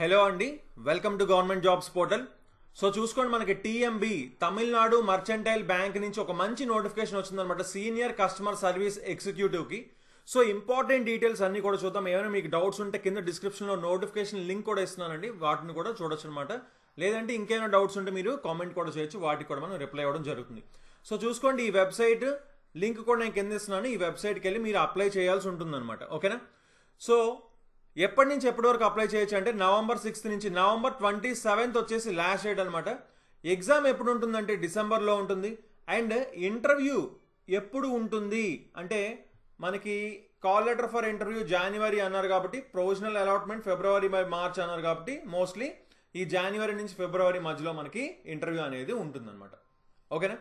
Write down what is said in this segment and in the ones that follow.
hello అండి welcome to government jobs portal so చూసుకోండి మనకి టీఎంబి తమిళనాడు మర్చెంటైల్ బ్యాంక్ నుంచి ఒక మంచి నోటిఫికేషన్ వచ్చిందనమాట సీనియర్ కస్టమర్ సర్వీస్ ఎగ్జిక్యూటివ్కి సో ఇంపార్టెంట్ డీటెయిల్స్ అన్ని కూడా చూద్దాం ఏమైనా మీకు డౌట్స్ ఉంటే కింద డిస్క్రిప్షన్లో నోటిఫికేషన్ లింక్ కూడా ఇస్తున్నానండి వాటిని కూడా చూడొచ్చు అనమాట లేదంటే ఇంకేమైనా డౌట్స్ ఉంటే మీరు కామెంట్ కూడా చేయొచ్చు వాటికి కూడా మనం రిప్లై అవ్వడం జరుగుతుంది సో చూసుకోండి ఈ వెబ్సైట్ లింక్ కూడా నేను కింద ఇస్తున్నాను ఈ వెబ్సైట్కి వెళ్ళి మీరు అప్లై చేయాల్సి ఉంటుందన్నమాట ఓకేనా సో ఎప్పటి నుంచి ఎప్పటి వరకు అప్లై చేయొచ్చు అంటే నవంబర్ సిక్స్త్ నుంచి నవంబర్ ట్వంటీ సెవెంత్ వచ్చేసి లాస్ట్ డేట్ అనమాట ఎగ్జామ్ ఎప్పుడు ఉంటుందంటే డిసెంబర్లో ఉంటుంది అండ్ ఇంటర్వ్యూ ఎప్పుడు ఉంటుంది అంటే మనకి కాల్ లెటర్ ఫర్ ఇంటర్వ్యూ జనవరి అన్నారు కాబట్టి ప్రొవిజనల్ అలాట్మెంట్ ఫిబ్రవరి బై మార్చ్ అన్నారు కాబట్టి మోస్ట్లీ ఈ జనవరి నుంచి ఫిబ్రవరి మధ్యలో మనకి ఇంటర్వ్యూ అనేది ఉంటుందన్నమాట ఓకేనా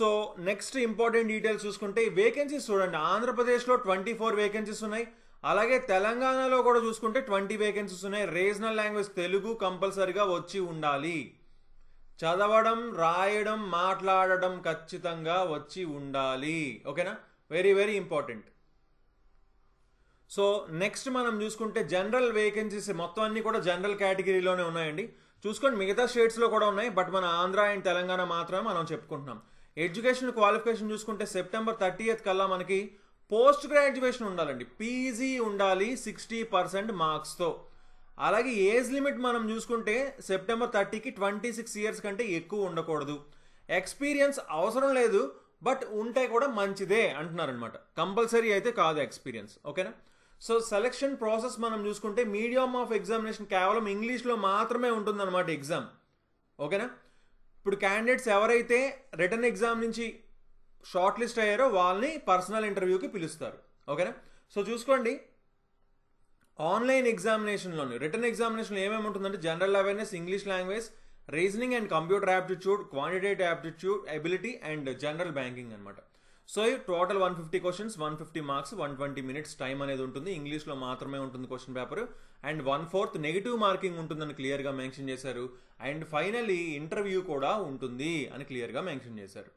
సో నెక్స్ట్ ఇంపార్టెంట్ డీటెయిల్స్ చూసుకుంటే వేకెన్సీస్ చూడండి ఆంధ్రప్రదేశ్లో ట్వంటీ ఫోర్ వేకెన్సీస్ ఉన్నాయి అలాగే తెలంగాణలో కూడా చూసుకుంటే ట్వంటీ వేకెన్సీస్ ఉన్నాయి రీజనల్ లాంగ్వేజ్ తెలుగు కంపల్సరిగా వచ్చి ఉండాలి చదవడం రాయడం మాట్లాడడం ఖచ్చితంగా వచ్చి ఉండాలి ఓకేనా very very important so next మనం చూసుకుంటే జనరల్ వేకెన్సీస్ మొత్తం అన్ని కూడా జనరల్ కేటగిరీలోనే ఉన్నాయండి చూసుకోండి మిగతా స్టేట్స్లో కూడా ఉన్నాయి బట్ మన ఆంధ్ర అండ్ తెలంగాణ మాత్రమే మనం చెప్పుకుంటున్నాం ఎడ్యుకేషన్ క్వాలిఫికేషన్ చూసుకుంటే సెప్టెంబర్ థర్టీ కల్లా మనకి పోస్ట్ గ్రాడ్యుయేషన్ ఉండాలండి పీజీ ఉండాలి సిక్స్టీ పర్సెంట్ మార్క్స్తో అలాగే ఏజ్ లిమిట్ మనం చూసుకుంటే సెప్టెంబర్ థర్టీకి ట్వంటీ సిక్స్ ఇయర్స్ కంటే ఎక్కువ ఉండకూడదు ఎక్స్పీరియన్స్ అవసరం లేదు బట్ ఉంటే కూడా మంచిదే అంటున్నారనమాట కంపల్సరీ అయితే కాదు ఎక్స్పీరియన్స్ ఓకేనా సో సెలక్షన్ ప్రాసెస్ మనం చూసుకుంటే మీడియం ఆఫ్ ఎగ్జామినేషన్ కేవలం ఇంగ్లీష్లో మాత్రమే ఉంటుందన్నమాట ఎగ్జామ్ ఓకేనా ఇప్పుడు క్యాండిడేట్స్ ఎవరైతే రిటర్న్ ఎగ్జామ్ నుంచి షార్ట్ లిస్ట్ అయ్యారో వాళ్ళని పర్సనల్ ఇంటర్వ్యూకి పిలుస్తారు ఓకేనా సో చూసుకోండి ఆన్లైన్ ఎగ్జామినేషన్లోని రిటర్న్ ఎగ్జామినేషన్లో ఏమేమి ఉంటుందంటే general awareness English language reasoning and computer aptitude quantitative aptitude ability and general banking అనమాట సో ఈ total one fifty questions one fifty marks one twenty minutes time అనేది ఉంటుంది ఇంగ్లీష్లో మాత్రమే ఉంటుంది question paper and one fourth negative marking ఉంటుందని క్లియర్గా mention చేశారు అండ్ ఫైనలీ ఇంటర్వ్యూ కూడా ఉంటుంది అని క్లియర్గా మెన్షన్ చేశారు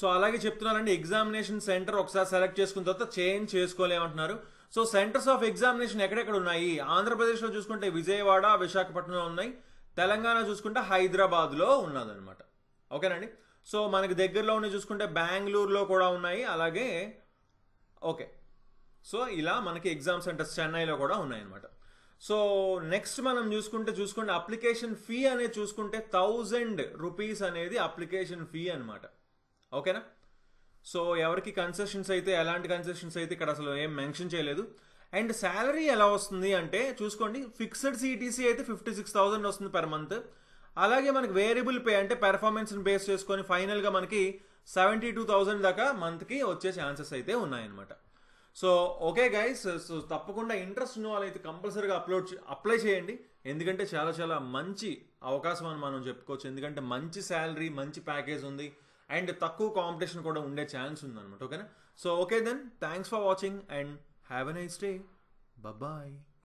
సో అలాగే చెప్తున్నారండి ఎగ్జామినేషన్ సెంటర్ ఒకసారి సెలెక్ట్ చేసుకున్న తర్వాత చేంజ్ చేసుకోలేమంటున్నారు సో సెంటర్స్ ఆఫ్ ఎగ్జామినేషన్ ఎక్కడెక్కడ ఉన్నాయి ఆంధ్రప్రదేశ్లో చూసుకుంటే విజయవాడ విశాఖపట్నంలో ఉన్నాయి తెలంగాణ చూసుకుంటే హైదరాబాద్లో ఉన్నదనమాట ఓకేనండి సో మనకి దగ్గరలో ఉండి చూసుకుంటే బెంగళూరులో కూడా ఉన్నాయి అలాగే ఓకే సో ఇలా మనకి ఎగ్జామ్ సెంటర్స్ చెన్నైలో కూడా ఉన్నాయన్నమాట సో నెక్స్ట్ మనం చూసుకుంటే చూసుకుంటే అప్లికేషన్ ఫీ అనేది చూసుకుంటే థౌజండ్ రూపీస్ అనేది అప్లికేషన్ ఫీ అనమాట ఓకేనా సో ఎవరికి కన్సెషన్స్ అయితే ఎలాంటి కన్సెషన్స్ అయితే ఇక్కడ అసలు ఏం మెన్షన్ చేయలేదు అండ్ శాలరీ ఎలా వస్తుంది అంటే చూసుకోండి ఫిక్స్డ్ సిటీసీ అయితే ఫిఫ్టీ సిక్స్ థౌసండ్ వస్తుంది పర్ మంత్ అలాగే మనకి వేరియబుల్ పే అంటే పెర్ఫార్మెన్స్ని బేస్ చేసుకొని ఫైనల్గా మనకి సెవెంటీ టూ థౌజండ్ దాకా మంత్కి వచ్చే ఛాన్సెస్ అయితే ఉన్నాయన్నమాట సో ఓకే గైస్ సో తప్పకుండా ఇంట్రెస్ట్ ఉన్న వాళ్ళైతే కంపల్సరీగా అప్లోడ్ అప్లై చేయండి ఎందుకంటే చాలా చాలా మంచి అవకాశం అని మనం చెప్పుకోవచ్చు ఎందుకంటే మంచి శాలరీ మంచి ప్యాకేజ్ ఉంది అండ్ తక్కువ కాంపిటీషన్ కూడా ఉండే ఛాన్స్ ఉందన్నమాట ఓకేనా so okay then thanks for watching and have a nice day bye